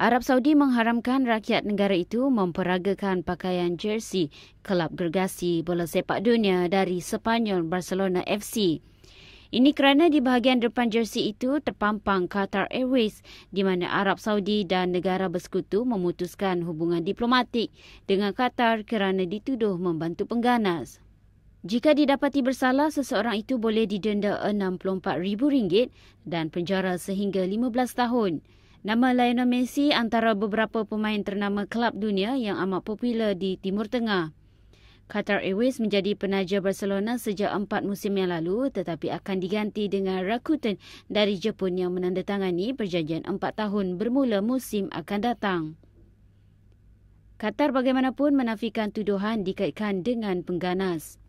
Arab Saudi mengharamkan rakyat negara itu memperagakan pakaian jersey kelab gergasi bola sepak dunia dari Sepanyol Barcelona FC. Ini kerana di bahagian depan jersey itu terpampang Qatar Airways di mana Arab Saudi dan negara bersekutu memutuskan hubungan diplomatik dengan Qatar kerana dituduh membantu pengganas. Jika didapati bersalah, seseorang itu boleh didenda RM64,000 dan penjara sehingga 15 tahun. Nama Lionel Messi antara beberapa pemain ternama kelab dunia yang amat popular di Timur Tengah. Qatar Airways menjadi penaja Barcelona sejak empat musim yang lalu tetapi akan diganti dengan Rakuten dari Jepun yang menandatangani perjanjian empat tahun bermula musim akan datang. Qatar bagaimanapun menafikan tuduhan dikaitkan dengan pengganas.